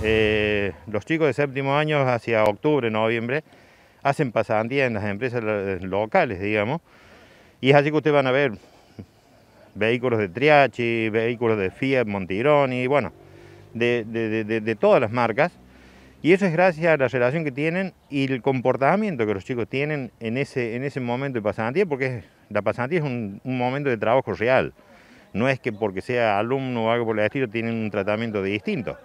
Eh, los chicos de séptimo año hacia octubre, noviembre, hacen pasantía en las empresas eh, locales, digamos, y es así que ustedes van a ver vehículos de Triachi, vehículos de Fiat, Montironi, bueno, de, todas las marcas, y eso es gracias a la relación que tienen y el comportamiento que los chicos tienen en ese, en ese momento de pasantía, porque la pasantía es un momento de trabajo real, no es que porque sea alumno o algo por el estilo tienen un tratamiento distinto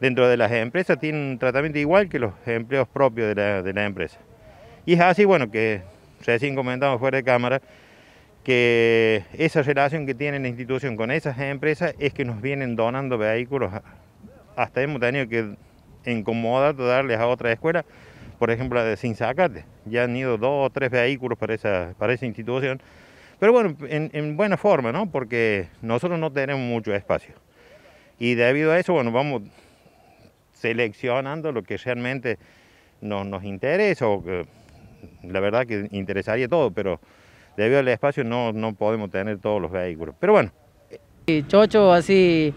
dentro de las empresas tienen un tratamiento igual que los empleos propios de la, de la empresa. Y es así, bueno, que recién comentamos fuera de cámara, que esa relación que tiene la institución con esas empresas es que nos vienen donando vehículos, hasta hemos tenido que incomodar darles a otra escuela, por ejemplo la de Sinzacate, ya han ido dos o tres vehículos para esa, para esa institución, pero bueno, en, en buena forma, ¿no? Porque nosotros no tenemos mucho espacio. Y debido a eso, bueno, vamos seleccionando lo que realmente nos, nos interesa, o mm, la verdad que interesaría todo, pero debido al espacio no, no podemos tener todos los vehículos. Pero bueno. Chocho, así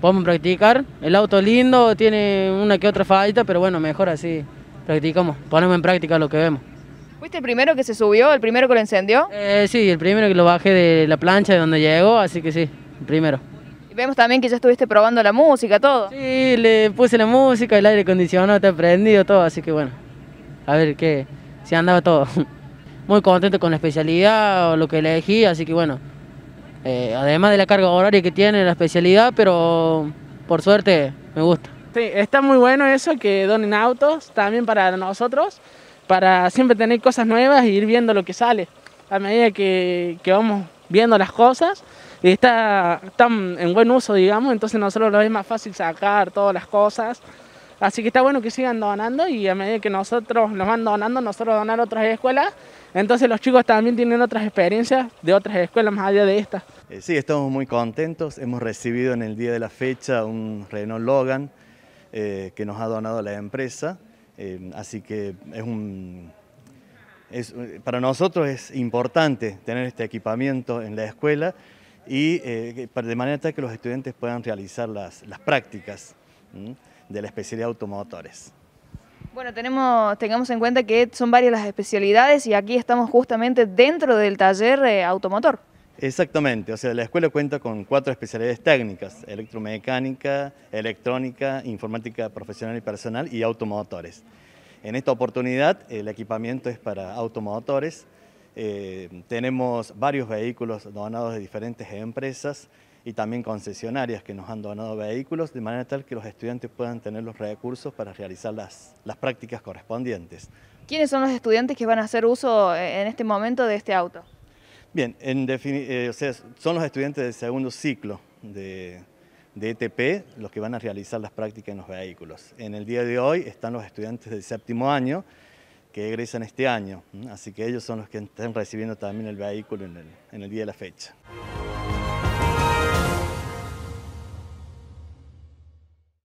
podemos practicar. El auto lindo, tiene una que otra falta, pero bueno, mejor así practicamos, ponemos en práctica lo que vemos. ¿Fuiste el primero que se subió, el primero que lo encendió? Eh, sí, el primero que lo bajé de la plancha de donde llegó, así que sí, el primero vemos también que ya estuviste probando la música, todo. Sí, le puse la música, el aire acondicionado está prendido, todo, así que bueno, a ver qué, se andaba todo. Muy contento con la especialidad o lo que elegí, así que bueno, eh, además de la carga horaria que tiene la especialidad, pero por suerte me gusta. Sí, está muy bueno eso que donen autos también para nosotros, para siempre tener cosas nuevas e ir viendo lo que sale. A medida que, que vamos viendo las cosas, y está en buen uso, digamos, entonces nosotros lo es más fácil sacar todas las cosas. Así que está bueno que sigan donando y a medida que nosotros nos van donando, nosotros donar otras escuelas, entonces los chicos también tienen otras experiencias de otras escuelas más allá de esta. Eh, sí, estamos muy contentos. Hemos recibido en el día de la fecha un Renault Logan eh, que nos ha donado la empresa. Eh, así que es un, para nosotros es importante tener este equipamiento en la escuela y eh, de manera tal que los estudiantes puedan realizar las, las prácticas de la especialidad de automotores. Bueno, tenemos, tengamos en cuenta que son varias las especialidades y aquí estamos justamente dentro del taller eh, automotor. Exactamente, o sea, la escuela cuenta con cuatro especialidades técnicas, electromecánica, electrónica, informática profesional y personal y automotores. En esta oportunidad el equipamiento es para automotores, eh, tenemos varios vehículos donados de diferentes empresas y también concesionarias que nos han donado vehículos, de manera tal que los estudiantes puedan tener los recursos para realizar las, las prácticas correspondientes. ¿Quiénes son los estudiantes que van a hacer uso eh, en este momento de este auto? Bien, eh, son los estudiantes del segundo ciclo de, de ETP los que van a realizar las prácticas en los vehículos. En el día de hoy están los estudiantes del séptimo año que egresan este año. Así que ellos son los que están recibiendo también el vehículo en el, en el día de la fecha.